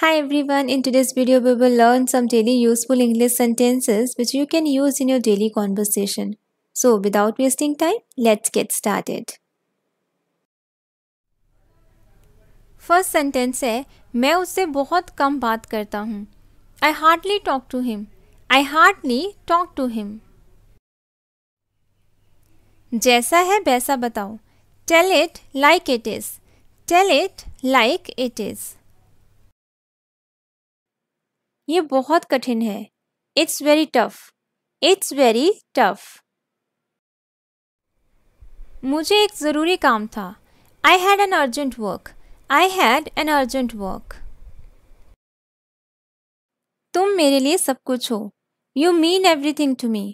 Hi everyone, in today's video we will learn some daily useful English sentences which you can use in your daily conversation. So without wasting time, let's get started. First sentence है मैं उससे बहुत कम बात करता हूँ I hardly talk to him. I hardly talk to him. जैसा है वैसा बताओ Tell it like it is. Tell it like it is. ये बहुत कठिन है it's very tough it's very tough मुझे एक ज़रूरी काम था I had an urgent work I had an urgent work तुम मेरे लिए सब कुछ हो you mean everything to me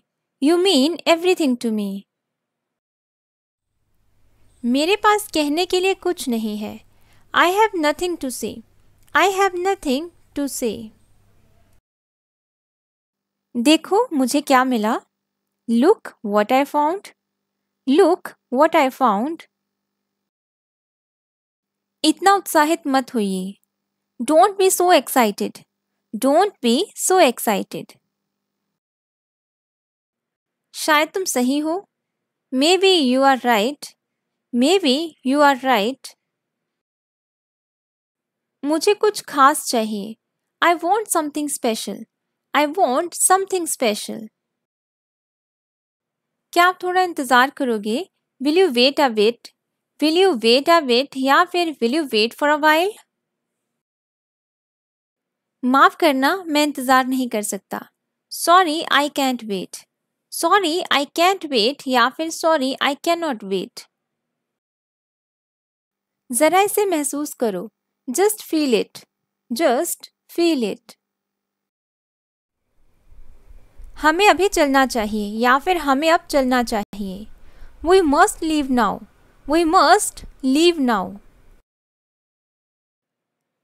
you mean everything to me मेरे पास कहने के लिए कुछ नहीं है आई हैव नथिंग टू से आई हैव नथिंग टू से देखो मुझे क्या मिला look what I found look what I found इतना उत्साहित मत होइए don't be so excited don't be so excited शायद तुम सही हो maybe you are right maybe you are right मुझे कुछ खास चाहिए I want something special I want something special क्या आप थोड़ा इंतज़ार करोगे will you wait a wait will you wait a wait या फिर will you wait for a while माफ करना मैं इंतज़ार नहीं कर सकता sorry I can't wait sorry I can't wait या फिर sorry I can not wait ज़रा इसे महसूस करो just feel it just feel it हमें अभी चलना चाहिए या फिर हमें अब चलना चाहिए we must leave now we must leave now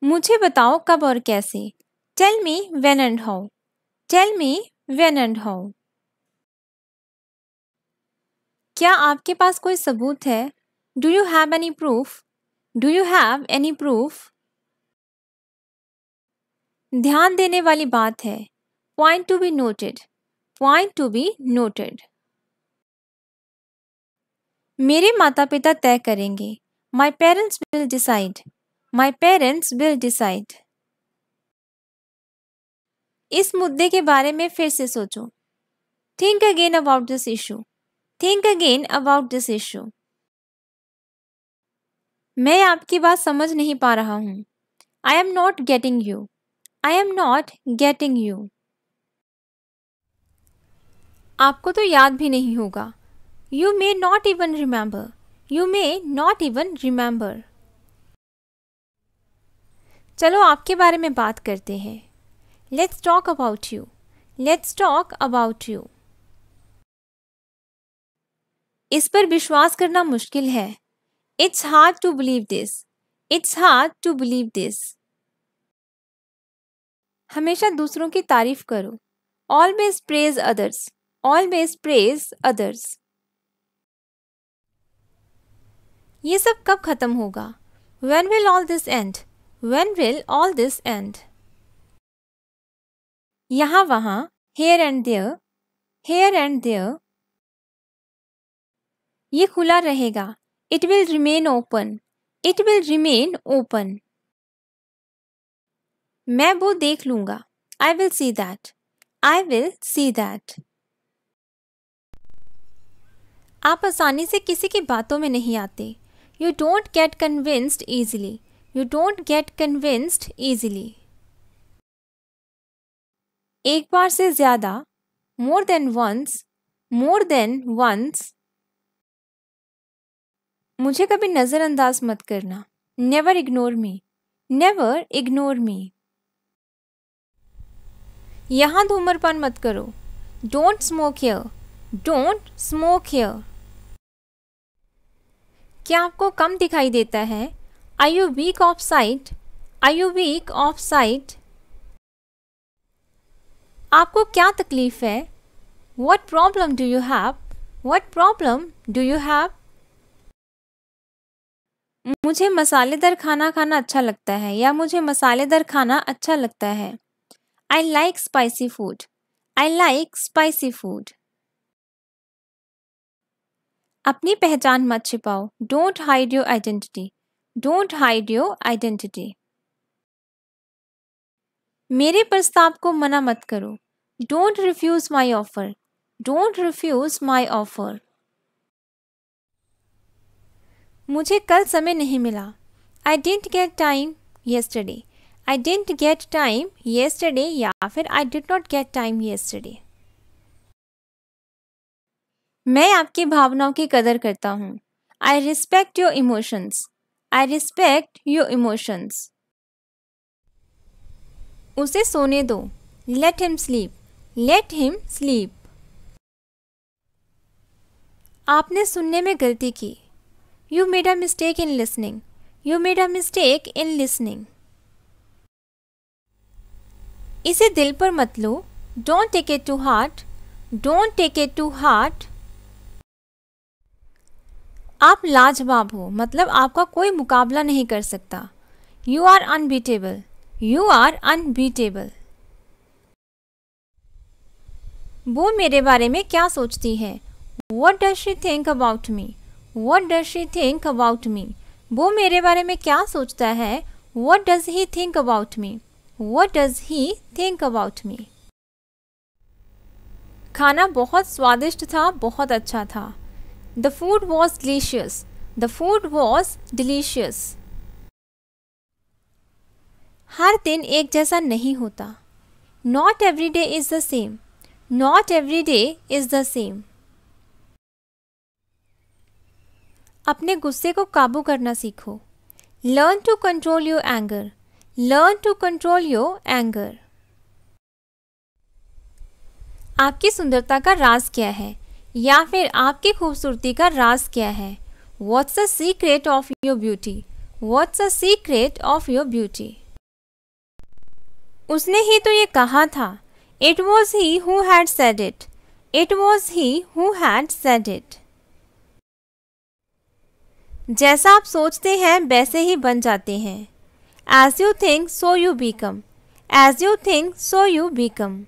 मुझे बताओ कब और कैसे tell me when and how tell me when and how क्या आपके पास कोई सबूत है do you have any proof do you have any proof ध्यान देने वाली बात है point to be noted point to be noted मेरे माता पिता तय करेंगे my parents will decide my parents will decide इस मुद्दे के बारे में फिर से सोचो think again about this issue think again about this issue मैं आपकी बात समझ नहीं पा रहा हूँ I am not getting you I am not getting you आपको तो याद भी नहीं होगा you may not even remember you may not even remember चलो आपके बारे में बात करते हैं let's talk about you let's talk about you इस पर विश्वास करना मुश्किल है it's hard to believe this it's hard to believe this हमेशा दूसरों की तारीफ करो always praise others always praise others ये सब कब खत्म होगा when will all this end when will all this end यहां वहां here and there here and there ये खुला रहेगा it will remain open it will remain open मैं वो देख लूंगा I will see that I will see that आप आसानी से किसी की बातों में नहीं आते you don't get convinced easily you don't get convinced easily एक बार से ज़्यादा more than once more than once मुझे कभी नज़रअंदाज मत करना never ignore me never ignore me यहां धूम्रपान मत करो don't smoke here don't smoke here क्या आपको कम दिखाई देता है I you weak of sight I you weak of sight आपको क्या तकलीफ है what problem do you have what problem do you have मुझे मसालेदार खाना खाना अच्छा लगता है या मुझे मसालेदार खाना अच्छा लगता है I like spicy food I like spicy food अपनी पहचान मत छिपाओ don't hide your identity don't hide your identity मेरे प्रस्ताव को मना मत करो don't refuse my offer don't refuse my offer मुझे कल समय नहीं मिला I didn't get time yesterday I didn't get time yesterday या फिर I did not get time yesterday मैं आपकी भावनाओं की कदर करता हूँ I respect your emotions I respect your emotions उसे सोने दो let him sleep let him sleep आपने सुनने में गलती की you made a mistake in listening you made a mistake in listening इसे दिल पर मत लो don't take it to heart don't take it to heart आप लाजवाब हो मतलब आपका कोई मुकाबला नहीं कर सकता you are unbeatable you are unbeatable वो मेरे बारे में क्या सोचती है what does she think about me what does she think about me वो मेरे बारे में क्या सोचता है what does he think about me what does he think about me खाना बहुत स्वादिष्ट था बहुत अच्छा था The food was delicious. The food was delicious. हर दिन एक जैसा नहीं होता Not every day is the same. Not every day is the same. अपने गुस्से को काबू करना सीखो learn to control your anger learn to control your anger आपकी सुंदरता का राज क्या है या फिर आपकी खूबसूरती का राज क्या है what's the secret of your beauty what's the secret of your beauty उसने ही तो ये कहा था it was he who had said it it was he who had said it जैसा आप सोचते हैं वैसे ही बन जाते हैं as you think so you become as you think so you become